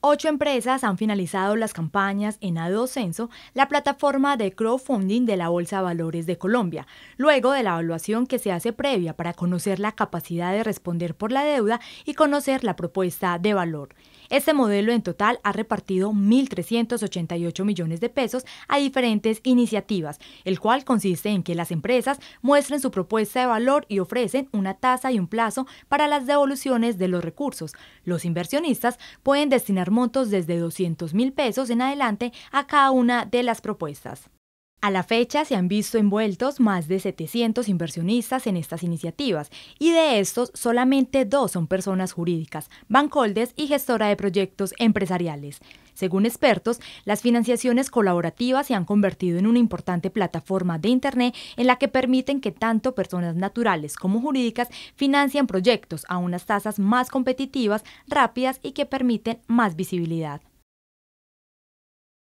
Ocho empresas han finalizado las campañas en Adocenso, la plataforma de crowdfunding de la Bolsa Valores de Colombia, luego de la evaluación que se hace previa para conocer la capacidad de responder por la deuda y conocer la propuesta de valor. Este modelo en total ha repartido 1.388 millones de pesos a diferentes iniciativas, el cual consiste en que las empresas muestren su propuesta de valor y ofrecen una tasa y un plazo para las devoluciones de los recursos. Los inversionistas pueden destinar montos desde 200 mil pesos en adelante a cada una de las propuestas. A la fecha se han visto envueltos más de 700 inversionistas en estas iniciativas y de estos solamente dos son personas jurídicas, bancoldes y gestora de proyectos empresariales. Según expertos, las financiaciones colaborativas se han convertido en una importante plataforma de Internet en la que permiten que tanto personas naturales como jurídicas financian proyectos a unas tasas más competitivas, rápidas y que permiten más visibilidad.